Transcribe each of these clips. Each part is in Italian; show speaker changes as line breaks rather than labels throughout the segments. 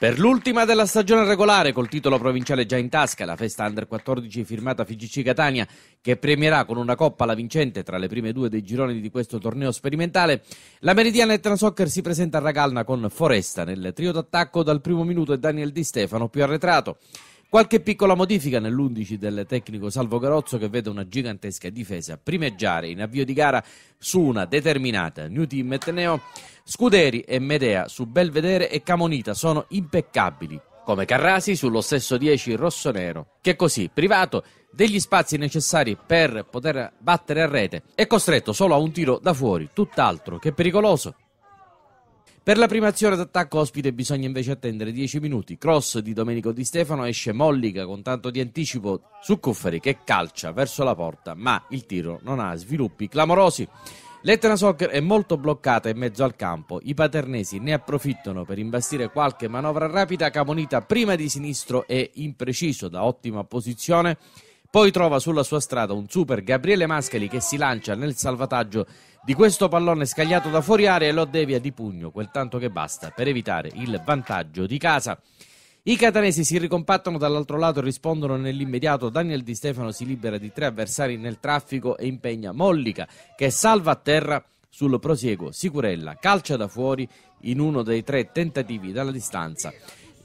Per l'ultima della stagione regolare, col titolo provinciale già in tasca, la festa Under 14 firmata FGC Catania, che premierà con una coppa la vincente tra le prime due dei gironi di questo torneo sperimentale, la Meridiana Etna si presenta a Ragalna con Foresta nel trio d'attacco dal primo minuto e Daniel Di Stefano più arretrato. Qualche piccola modifica nell'11 del tecnico Salvo Garozzo che vede una gigantesca difesa primeggiare in avvio di gara su una determinata New Team Etneo. Scuderi e Medea su Belvedere e Camonita sono impeccabili, come Carrasi sullo stesso 10 rossonero, che così, privato degli spazi necessari per poter battere a rete, è costretto solo a un tiro da fuori, tutt'altro che pericoloso, per la prima azione d'attacco ospite bisogna invece attendere 10 minuti. Cross di Domenico Di Stefano esce mollica con tanto di anticipo su Cuffari che calcia verso la porta, ma il tiro non ha sviluppi clamorosi. L'Etna Soccer è molto bloccata in mezzo al campo, i paternesi ne approfittano per imbastire qualche manovra rapida, Camonita prima di sinistro e impreciso da ottima posizione poi trova sulla sua strada un super Gabriele Mascali che si lancia nel salvataggio di questo pallone scagliato da fuori area e lo devia di pugno, quel tanto che basta per evitare il vantaggio di casa. I catanesi si ricompattano dall'altro lato e rispondono nell'immediato. Daniel Di Stefano si libera di tre avversari nel traffico e impegna Mollica che salva a terra sul prosieguo. Sicurella calcia da fuori in uno dei tre tentativi dalla distanza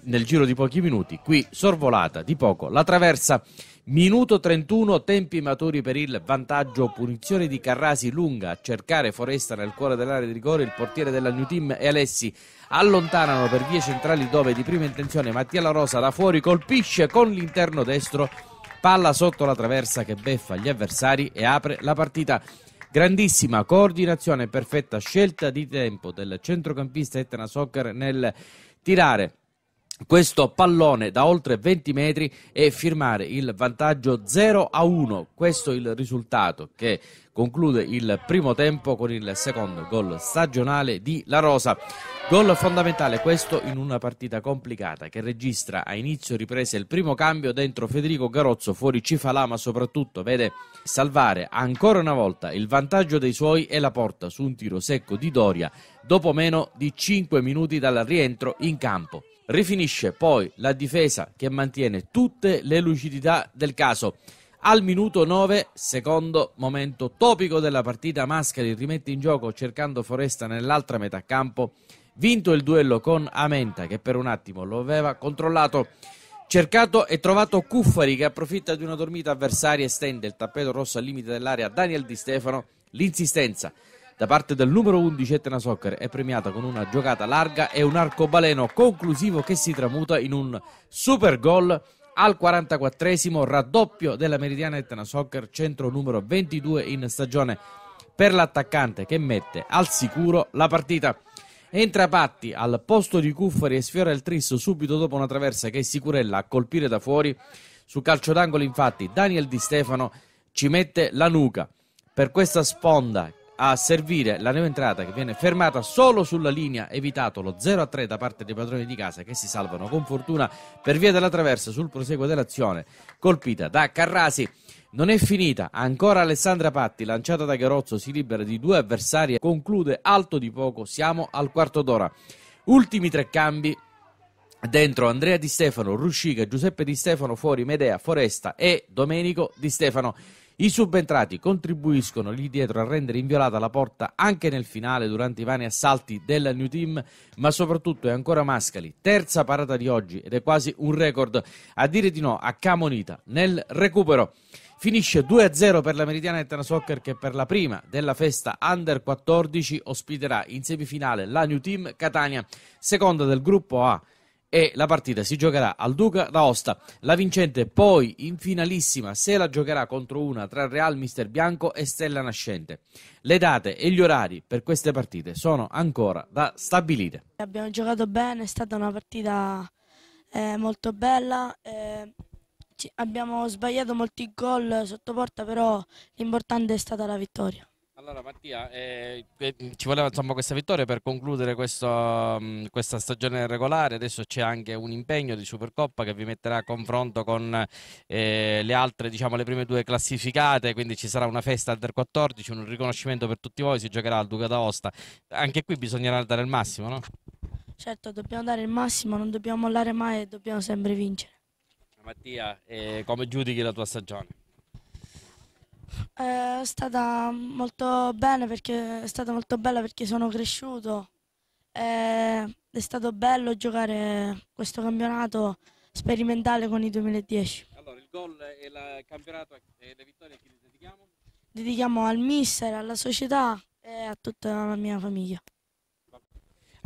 nel giro di pochi minuti. Qui sorvolata di poco la traversa. Minuto 31, tempi maturi per il vantaggio, punizione di Carrasi lunga a cercare Foresta nel cuore dell'area di rigore, il portiere della New Team e Alessi allontanano per vie centrali dove di prima intenzione Mattia La Rosa da fuori colpisce con l'interno destro, palla sotto la traversa che beffa gli avversari e apre la partita. Grandissima coordinazione e perfetta scelta di tempo del centrocampista Etna Soccer nel tirare questo pallone da oltre 20 metri e firmare il vantaggio 0 a 1. Questo è il risultato che conclude il primo tempo con il secondo gol stagionale di La Rosa. Gol fondamentale questo in una partita complicata che registra a inizio riprese il primo cambio dentro Federico Garozzo fuori Cifalà ma soprattutto vede salvare ancora una volta il vantaggio dei suoi e la porta su un tiro secco di Doria dopo meno di 5 minuti dal rientro in campo. Rifinisce poi la difesa che mantiene tutte le lucidità del caso. Al minuto 9, secondo momento topico della partita, Mascari rimette in gioco cercando Foresta nell'altra metà campo, vinto il duello con Amenta che per un attimo lo aveva controllato, cercato e trovato Cuffari che approfitta di una dormita avversaria e stende il tappeto rosso al limite dell'area Daniel Di Stefano, l'insistenza da parte del numero 11 Etna Soccer è premiata con una giocata larga e un arcobaleno conclusivo che si tramuta in un super gol al 44esimo raddoppio della Meridiana Etna Soccer, centro numero 22 in stagione per l'attaccante che mette al sicuro la partita. Entra Patti al posto di Cuffari e sfiora il Tris subito dopo una traversa che è Sicurella a colpire da fuori. Su calcio d'angolo infatti Daniel Di Stefano ci mette la nuca. Per questa sponda a servire la nuova entrata che viene fermata solo sulla linea evitato lo 0 a 3 da parte dei padroni di casa che si salvano con fortuna per via della traversa sul proseguo dell'azione colpita da Carrasi non è finita, ancora Alessandra Patti, lanciata da Garozzo, si libera di due avversari e conclude alto di poco, siamo al quarto d'ora. Ultimi tre cambi, dentro Andrea Di Stefano, Ruscica, Giuseppe Di Stefano, fuori Medea, Foresta e Domenico Di Stefano. I subentrati contribuiscono lì dietro a rendere inviolata la porta anche nel finale durante i vani assalti della New Team, ma soprattutto è ancora Mascali, terza parata di oggi ed è quasi un record a dire di no a Camonita nel recupero. Finisce 2-0 per la Meridiana Etna Soccer che per la prima della festa Under 14 ospiterà in semifinale la New Team Catania, seconda del gruppo A e la partita si giocherà al Duca d'Aosta. La vincente poi in finalissima se la giocherà contro una tra Real Mister Bianco e Stella Nascente. Le date e gli orari per queste partite sono ancora da stabilire.
Abbiamo giocato bene, è stata una partita eh, molto bella. Eh, abbiamo sbagliato molti gol sotto porta, però l'importante è stata la vittoria.
Allora Mattia, eh, eh, ci voleva insomma questa vittoria per concludere questo, mm, questa stagione regolare, adesso c'è anche un impegno di Supercoppa che vi metterà a confronto con eh, le altre, diciamo le prime due classificate, quindi ci sarà una festa al 14, un riconoscimento per tutti voi, si giocherà al Duca d'Aosta, anche qui bisognerà dare il massimo, no?
Certo, dobbiamo dare il massimo, non dobbiamo mollare mai e dobbiamo sempre vincere.
Mattia, eh, come giudichi la tua stagione?
Eh, è stata molto bene perché è stata molto bella perché sono cresciuto. È, eh, è stato bello giocare questo campionato sperimentale con i 2010. Allora, il gol e il campionato e le vittorie a chi le dedichiamo? Dedichiamo al mister, alla società e a tutta la mia famiglia.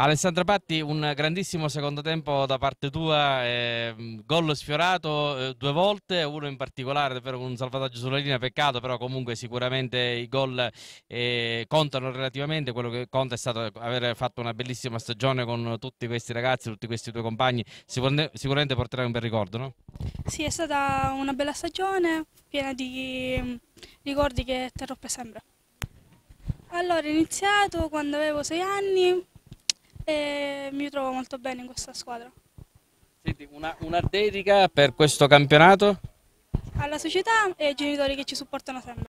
Alessandro Patti, un grandissimo secondo tempo da parte tua, eh, gol sfiorato eh, due volte, uno in particolare davvero con un salvataggio sulla linea, peccato però comunque sicuramente i gol eh, contano relativamente, quello che conta è stato aver fatto una bellissima stagione con tutti questi ragazzi, tutti questi tuoi compagni, sicuramente, sicuramente porterai un bel ricordo, no?
Sì, è stata una bella stagione, piena di ricordi che terrò per sempre. Allora, ho iniziato quando avevo sei anni, e mi trovo molto bene in questa squadra.
Senti, una, una dedica per questo campionato?
Alla società e ai genitori che ci supportano sempre.